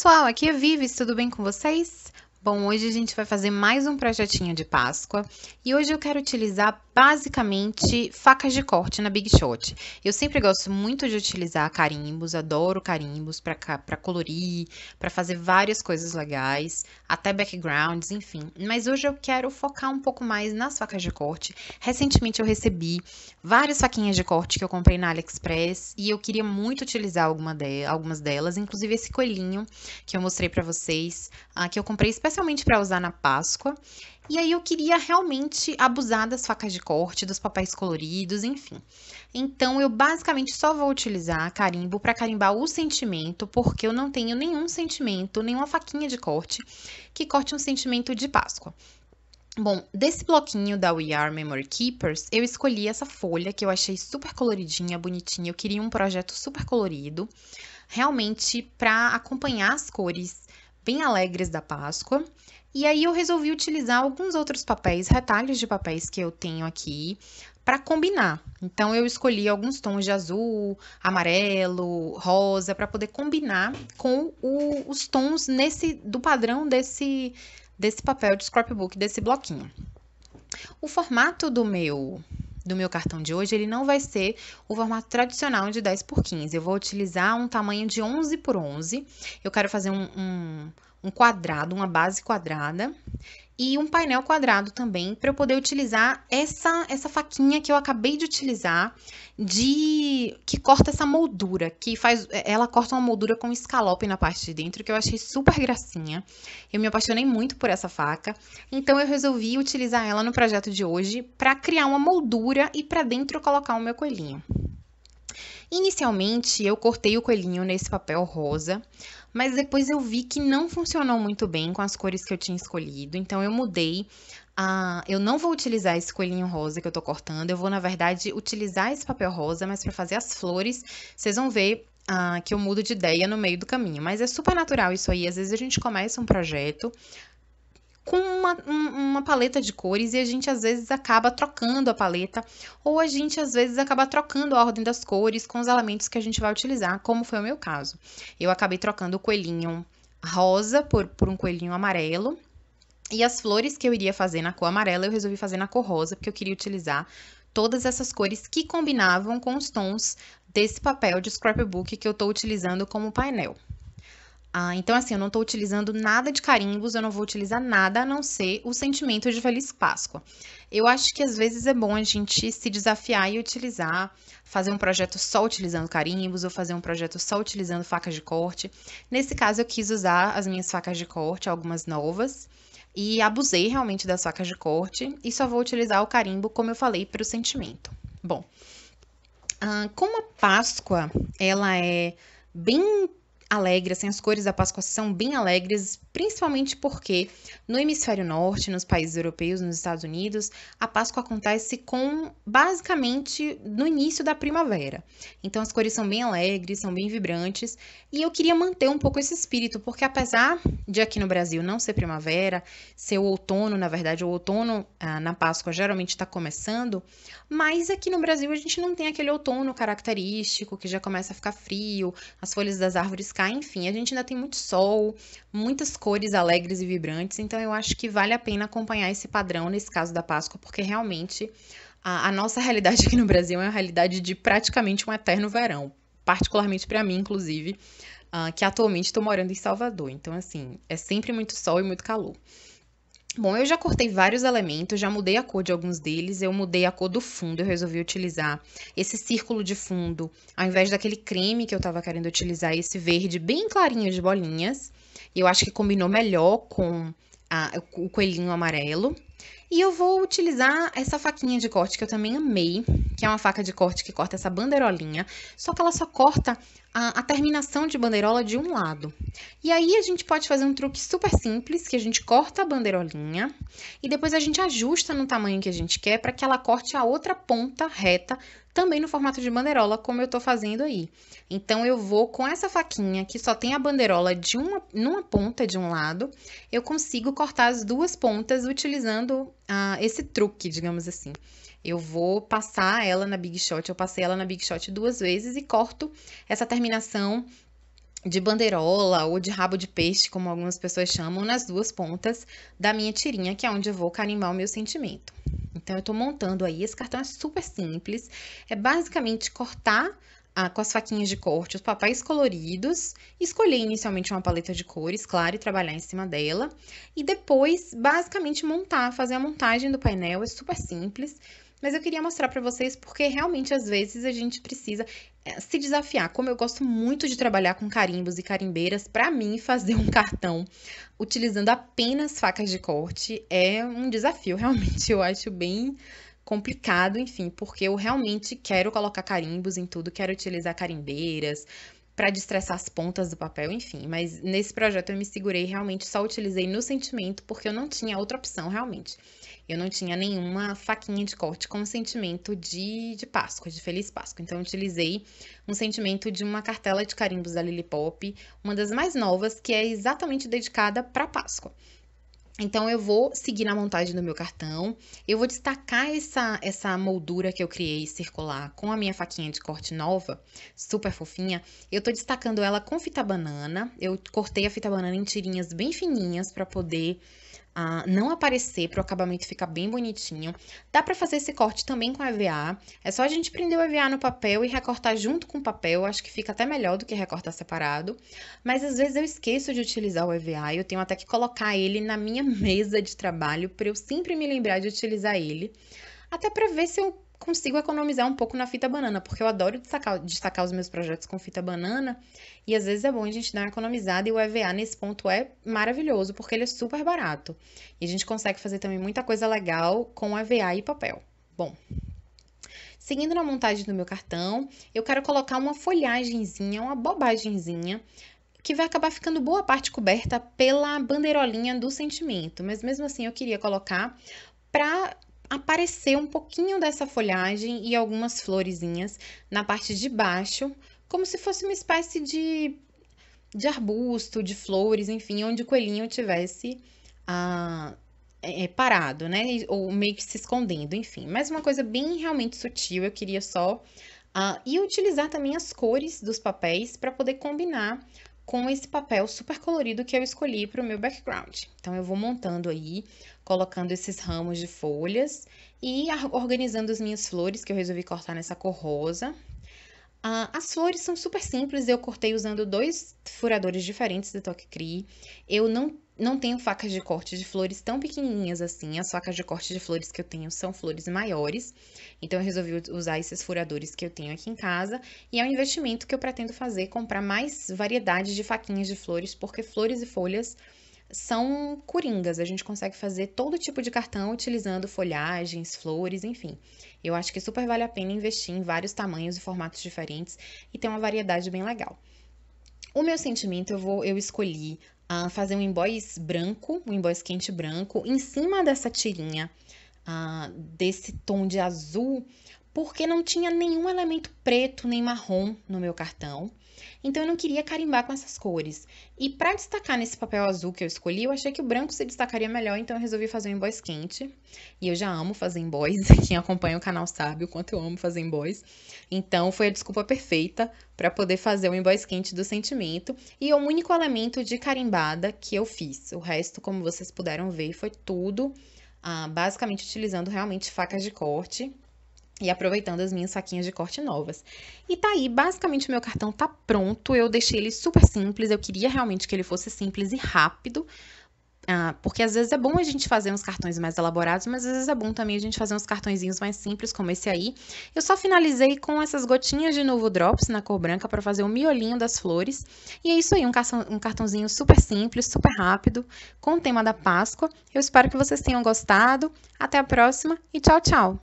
pessoal, aqui é Vives, tudo bem com vocês? Bom, hoje a gente vai fazer mais um projetinho de Páscoa e hoje eu quero utilizar basicamente facas de corte na Big Shot. Eu sempre gosto muito de utilizar carimbos, adoro carimbos para colorir, para fazer várias coisas legais, até backgrounds, enfim. Mas hoje eu quero focar um pouco mais nas facas de corte. Recentemente eu recebi várias faquinhas de corte que eu comprei na AliExpress e eu queria muito utilizar alguma de, algumas delas, inclusive esse coelhinho que eu mostrei para vocês, ah, que eu comprei especialmente especialmente para usar na Páscoa. E aí eu queria realmente abusar das facas de corte, dos papéis coloridos, enfim. Então eu basicamente só vou utilizar carimbo para carimbar o sentimento, porque eu não tenho nenhum sentimento, nenhuma faquinha de corte que corte um sentimento de Páscoa. Bom, desse bloquinho da We Are Memory Keepers, eu escolhi essa folha que eu achei super coloridinha, bonitinha. Eu queria um projeto super colorido, realmente para acompanhar as cores bem alegres da Páscoa. E aí eu resolvi utilizar alguns outros papéis, retalhos de papéis que eu tenho aqui para combinar. Então eu escolhi alguns tons de azul, amarelo, rosa para poder combinar com o, os tons nesse do padrão desse desse papel de scrapbook, desse bloquinho. O formato do meu do meu cartão de hoje, ele não vai ser o formato tradicional de 10 por 15. Eu vou utilizar um tamanho de 11 por 11. Eu quero fazer um, um um quadrado, uma base quadrada e um painel quadrado também para eu poder utilizar essa essa faquinha que eu acabei de utilizar de que corta essa moldura, que faz é, ela corta uma moldura com escalope na parte de dentro que eu achei super gracinha. Eu me apaixonei muito por essa faca, então eu resolvi utilizar ela no projeto de hoje para criar uma moldura e para dentro colocar o meu coelhinho. Inicialmente eu cortei o coelhinho nesse papel rosa, mas depois eu vi que não funcionou muito bem com as cores que eu tinha escolhido, então eu mudei. eu não vou utilizar esse coelhinho rosa que eu tô cortando, eu vou, na verdade, utilizar esse papel rosa, mas para fazer as flores, vocês vão ver ah, que eu mudo de ideia no meio do caminho. Mas é super natural isso aí. Às vezes a gente começa um projeto, com uma, uma paleta de cores e a gente às vezes acaba trocando a paleta ou a gente às vezes acaba trocando a ordem das cores com os elementos que a gente vai utilizar, como foi o meu caso. Eu acabei trocando o coelhinho rosa por, por um coelhinho amarelo e as flores que eu iria fazer na cor amarela eu resolvi fazer na cor rosa porque eu queria utilizar todas essas cores que combinavam com os tons desse papel de scrapbook que eu estou utilizando como painel. Ah, então assim, eu não estou utilizando nada de carimbos, eu não vou utilizar nada a não ser o sentimento de Feliz Páscoa. Eu acho que às vezes é bom a gente se desafiar e utilizar, fazer um projeto só utilizando carimbos ou fazer um projeto só utilizando facas de corte. Nesse caso, eu quis usar as minhas facas de corte, algumas novas, e abusei realmente das facas de corte e só vou utilizar o carimbo, como eu falei, para o sentimento. Bom, ah, como a Páscoa ela é bem alegre, assim, as cores da Páscoa são bem alegres, principalmente porque no hemisfério norte, nos países europeus, nos Estados Unidos, a Páscoa acontece com basicamente no início da primavera. Então as cores são bem alegres, são bem vibrantes, e eu queria manter um pouco esse espírito, porque apesar de aqui no Brasil não ser primavera, ser o outono, na verdade, o outono ah, na Páscoa geralmente está começando, mas aqui no Brasil a gente não tem aquele outono característico que já começa a ficar frio, as folhas das árvores ficar, enfim, a gente ainda tem muito sol, muitas cores alegres e vibrantes, então eu acho que vale a pena acompanhar esse padrão nesse caso da Páscoa, porque realmente a, a nossa realidade aqui no Brasil é uma realidade de praticamente um eterno verão, particularmente para mim, inclusive, uh, que atualmente estou morando em Salvador, então assim, é sempre muito sol e muito calor. Bom, eu já cortei vários elementos, já mudei a cor de alguns deles, eu mudei a cor do fundo, eu resolvi utilizar esse círculo de fundo, ao invés daquele creme que eu estava querendo utilizar, esse verde bem clarinho de bolinhas, eu acho que combinou melhor com a, o coelhinho amarelo. E eu vou utilizar essa faquinha de corte que eu também amei, que é uma faca de corte que corta essa bandeirolinha, só que ela só corta a, a, terminação de bandeirola de um lado. E aí a gente pode fazer um truque super simples, que a gente corta a bandeirolinha e depois a gente ajusta no tamanho que a gente quer para que ela corte a outra ponta reta também no formato de banderola, como eu estou fazendo aí. Então, eu vou com essa faquinha que só tem a banderola de uma numa ponta de um lado, eu consigo cortar as duas pontas utilizando ah, esse truque, digamos assim. Eu vou passar ela na Big Shot, eu passei ela na Big Shot duas vezes e corto essa terminação de bandeirola ou de rabo de peixe, como algumas pessoas chamam, nas duas pontas da minha tirinha, que é onde eu vou carimbar o meu sentimento. Então, eu tô montando aí. Esse cartão é super simples. É basicamente cortar ah, com as faquinhas de corte os papéis coloridos, escolher inicialmente uma paleta de cores, claro, e trabalhar em cima dela. E depois, basicamente, montar, fazer a montagem do painel. É super simples. Mas eu queria mostrar para vocês porque realmente às vezes a gente precisa eh, se desafiar. Como eu gosto muito de trabalhar com carimbos e carimbeiras, para mim fazer um cartão utilizando apenas facas de corte é um desafio, realmente eu acho bem complicado, enfim, porque eu realmente quero colocar carimbos em tudo, quero utilizar carimbeiras, para destressar as pontas do papel, enfim. Mas nesse projeto eu me segurei realmente, só utilizei no sentimento, porque eu não tinha outra opção realmente. Eu não tinha nenhuma faquinha de corte com sentimento de, de Páscoa, de Feliz Páscoa. Então, eu utilizei um sentimento de uma cartela de carimbos da Lily Pop, uma das mais novas, que é exatamente dedicada para Páscoa. Então, eu vou seguir na montagem do meu cartão, eu vou destacar essa, essa moldura que eu criei circular com a minha faquinha de corte nova, super fofinha. Eu tô destacando ela com fita banana, eu cortei a fita banana em tirinhas bem fininhas para poder não aparecer, para o acabamento ficar bem bonitinho. Dá para fazer esse corte também com EVA. É só a gente prender o EVA no papel e recortar junto com o papel. Acho que fica até melhor do que recortar separado. Mas às vezes eu esqueço de utilizar o EVA e eu tenho até que colocar ele na minha mesa de trabalho para eu sempre me lembrar de utilizar ele. Até para ver se eu consigo economizar um pouco na fita banana, porque eu adoro destacar, destacar os meus projetos com fita banana, e às vezes é bom a gente dar uma economizada, e o EVA nesse ponto é maravilhoso, porque ele é super barato. E a gente consegue fazer também muita coisa legal com EVA e papel. Bom, seguindo na montagem do meu cartão, eu quero colocar uma folhagenzinha, uma bobagenzinha, que vai acabar ficando boa parte coberta pela bandeirolinha do sentimento, mas mesmo assim eu queria colocar para aparecer um pouquinho dessa folhagem e algumas florezinhas na parte de baixo, como se fosse uma espécie de, de arbusto, de flores, enfim, onde o coelhinho tivesse ah, é, é parado, né? Ou meio que se escondendo, enfim. Mas uma coisa bem realmente sutil, eu queria só. Ah, e utilizar também as cores dos papéis para poder combinar com esse papel super colorido que eu escolhi para o meu background. Então, eu vou montando aí, colocando esses ramos de folhas e organizando as minhas flores, que eu resolvi cortar nessa cor rosa. Ah, as flores são super simples, eu cortei usando dois furadores diferentes do Toque Cree. Eu não não tenho facas de corte de flores tão pequenininhas assim. As facas de corte de flores que eu tenho são flores maiores. Então eu resolvi usar esses furadores que eu tenho aqui em casa. E é um investimento que eu pretendo fazer, comprar mais variedades de faquinhas de flores, porque flores e folhas são coringas. A gente consegue fazer todo tipo de cartão utilizando folhagens, flores, enfim. Eu acho que super vale a pena investir em vários tamanhos e formatos diferentes e ter uma variedade bem legal. O meu sentimento eu vou eu escolhi uh, fazer um emboss branco, um emboss quente branco, em cima dessa tirinha, uh, desse tom de azul, porque não tinha nenhum elemento preto nem marrom no meu cartão. Então eu não queria carimbar com essas cores. E para destacar nesse papel azul que eu escolhi, eu achei que o branco se destacaria melhor, então eu resolvi fazer um emboss quente. E eu já amo fazer emboss, quem acompanha o canal sabe o quanto eu amo fazer emboss. Então foi a desculpa perfeita para poder fazer o um emboss quente do sentimento e é o único elemento de carimbada que eu fiz. O resto, como vocês puderam ver, foi tudo ah, basicamente utilizando realmente facas de corte e aproveitando as minhas saquinhas de corte novas. E tá aí, basicamente o meu cartão tá pronto, eu deixei ele super simples, eu queria realmente que ele fosse simples e rápido, ah, porque às vezes é bom a gente fazer uns cartões mais elaborados, mas às vezes é bom também a gente fazer uns cartõezinhos mais simples, como esse aí. Eu só finalizei com essas gotinhas de novo drops na cor branca para fazer o miolinho das flores. E é isso aí, um, um cartãozinho super simples, super rápido, com o tema da Páscoa. Eu espero que vocês tenham gostado. Até a próxima e tchau, tchau!